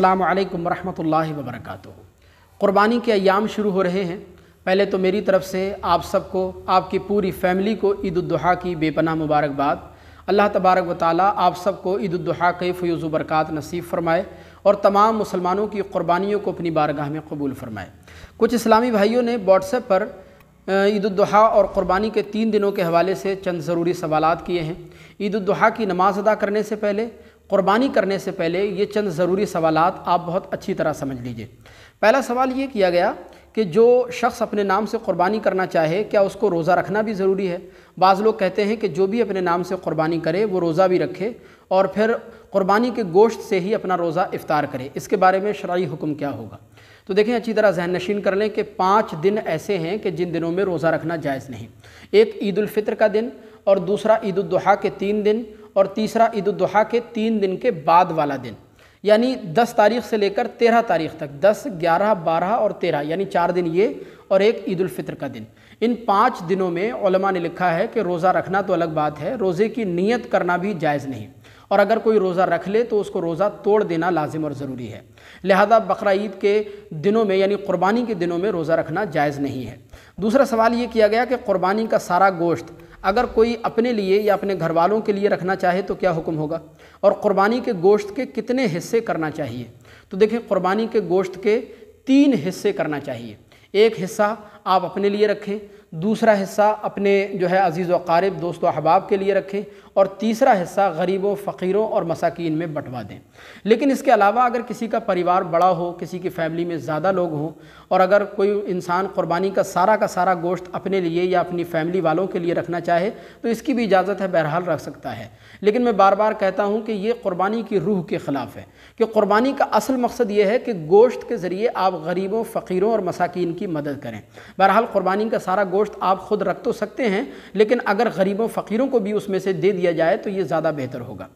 अल्लाम वरहमल वबरक क़ुरबानी के अयाम शुरू हो रहे हैं पहले तो मेरी तरफ़ से आप सबको आपकी पूरी फैमिली को ईदाजी की बेपना मुबारकबाद अल्लाह तबारक व आप सबको ईदाजी के फ्यूज़ बरक़ात नसीब फ़रमाए और तमाम मुसलमानों की क़ुरबानियों को अपनी बारगाह में कबूल फ़रमाए कुछ इस्लामी भाइयों ने व्हाट्सएप पर ईदाजी और क़ुरबानी के तीन दिनों के हवाले से चंद ज़रूरी सवाल किए हैं ईदाजी की नमाज़ अदा करने से पहले क़ुरबानी करने से पहले ये चंद ज़रूरी सवाल आप बहुत अच्छी तरह समझ लीजिए पहला सवाल ये किया गया कि जो शख्स अपने नाम से क़ुरबानी करना चाहे क्या उसको रोज़ा रखना भी ज़रूरी है बाज़ लोग कहते हैं कि जो भी अपने नाम से क़ुरबानी करे वो रोज़ा भी रखे और फिर क़ुरबानी के गोश्त से ही अपना रोज़ा इफ़ार करे इसके बारे में शराई हुक्म क्या होगा तो देखें अच्छी तरह जहन नशीन कर लें कि पाँच दिन ऐसे हैं कि जिन दिनों में रोज़ा रखना जायज़ नहीं एक ईदालफ़ितर का दिन और दूसरा ईद के तीन दिन और तीसरा ईदाजी के तीन दिन के बाद वाला दिन यानी 10 तारीख से लेकर 13 तारीख तक 10, 11, 12 और 13 यानी चार दिन ये और एक फितर का दिन इन पाँच दिनों में ने लिखा है कि रोज़ा रखना तो अलग बात है रोज़े की नीयत करना भी जायज़ नहीं और अगर कोई रोज़ा रख ले तो उसको रोज़ा तोड़ देना लाजिम और ज़रूरी है लिहाजा बकरा ईद के दिनों में यानी क़ुरबानी के दिनों में रोज़ा रखना जायज़ नहीं है दूसरा सवाल ये किया गया कि कुर्बानी का सारा गोश्त अगर कोई अपने लिए या अपने घर वालों के लिए रखना चाहे तो क्या हुक्म होगा और क़ुरबानी के गोश्त के कितने हिस्से करना चाहिए तो देखिए क़ुरबानी के गोश्त के तीन हिस्से करना चाहिए एक हिस्सा आप अपने लिए रखें दूसरा हिस्सा अपने जो है अजीज़ वारब दोस्तों अहबाब के लिए रखें और तीसरा हिस्सा गरीबों फ़कीरों और मसाकिन में बंटवा दें लेकिन इसके अलावा अगर किसी का परिवार बड़ा हो किसी की फैमिली में ज़्यादा लोग हों और अगर कोई इंसान क़ुरबानी का सारा का सारा गोश्त अपने लिए या अपनी फैमिली वालों के लिए रखना चाहे तो इसकी भी इजाज़त है बहरहाल रख सकता है लेकिन मैं बार बार कहता हूँ कि ये क़ुरबानी की रूह के ख़िलाफ़ है कि क़ुरबानी का असल मकसद ये है कि गोश्त के ज़रिए आप गरीबों फ़कीरों और मसाकिन की मदद करें बहरहाल क़ुरबानी का सारा गोश्त गोश्त आप ख़ुद रख तो सकते हैं लेकिन अगर गरीबों फ़कीरों को भी उसमें से दे दिया जाए तो ये ज़्यादा बेहतर होगा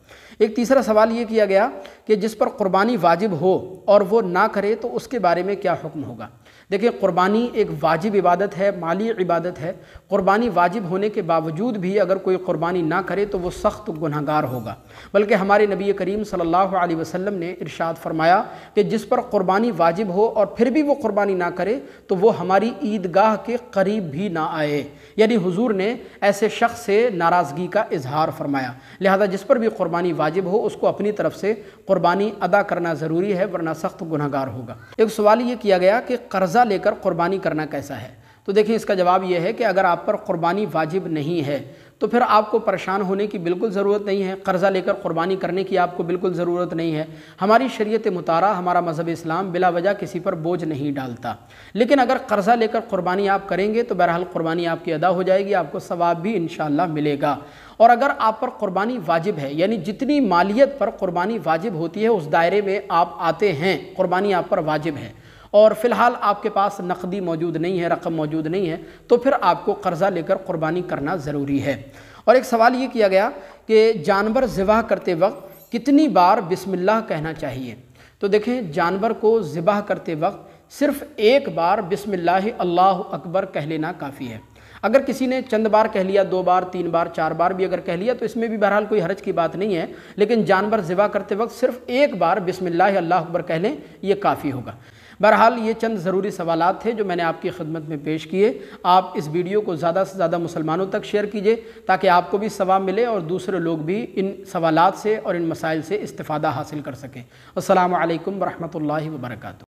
एक तीसरा सवाल ये किया गया कि जिस पर क़ुरबानी वाजिब हो और वो ना करे तो उसके बारे में क्या हुक्म होगा देखिए क़ुरबानी एक वाजिब इबादत है माली इबादत है क़ुरबानी वाजिब होने के बावजूद भी अगर कोई क़ुरबानी ना करे तो वो सख्त गुनहगार होगा बल्कि हमारे नबी करीम सल्लल्लाहु अलैहि वसल्लम ने इरशाद फरमाया कि जिस पर क़ुरबानी वाजिब हो और फिर भी वो क़ुरबानी ना करे तो वो हमारी ईदगाह के करीब भी ना आए यानी हुजूर ने ऐसे शख्स से नाराज़गी का इजहार फरमाया लिहाजा जिस पर भी क़ुरबानी वाजिब हो उसको अपनी तरफ से क़ुरबानी अदा करना ज़रूरी है वरना सख्त गुनहगार होगा एक सवाल ये किया गया कि कर्ज़ कर्ज़ा लेकर कुर्बानी करना कैसा है तो देखिए इसका जवाब यह है कि अगर आप पर कुर्बानी वाजिब नहीं है तो फिर आपको परेशान होने की बिल्कुल ज़रूरत नहीं है कर्ज़ा लेकर क़ुरबानी करने की आपको बिल्कुल ज़रूरत नहीं है हमारी शरीयत मुतारा हमारा मज़हब इस्लाम बिला वजह किसी पर बोझ नहीं डालता लेकिन अगर कर्ज़ा लेकर क़ुरबानी आप करेंगे तो बहरहाल कुर्बानी आपकी अदा हो जाएगी आपको सवाब भी इन मिलेगा और अगर आप पर कुर्बानी वाजिब है यानी जितनी मालियत पर क़ुरबानी वाजिब होती है उस दायरे में आप आते हैं क़ुरबानी आप पर वाजिब है और फ़िलहाल आपके पास नकदी मौजूद नहीं है रकम मौजूद नहीं है तो फिर आपको कर्ज़ा लेकर क़ुरबानी करना ज़रूरी है और एक सवाल ये किया गया कि जानवर ज़िबाह करते वक्त कितनी बार बिसमिल्ला कहना चाहिए तो देखें जानवर को ज़िबाह करते वक्त सिर्फ़ एक बार बिसमिल्ल अल्लाह अकबर कह लेना काफ़ी है अगर किसी ने चंद बार कह लिया दो बार तीन बार चार बार भी अगर कह लिया तो इसमें भी बहरहाल कोई हरज की बात नहीं है लेकिन जानवर ज़िबा करते वक्त सिर्फ़ एक बार बिसमिल्लाह अल्लाह अकबर कह लें यह काफ़ी होगा बहरहाल ये चंद ज़रूरी सवाल थे जो मैंने आपकी खदमत में पेश किए आप इस वीडियो को ज़्यादा से ज़्यादा मुसलमानों तक शेयर कीजिए ताकि आपको भी सवाब मिले और दूसरे लोग भी इन सवाल से और इन मसाइल से इस्ता हासिल कर सकें असल वरहमल वर्का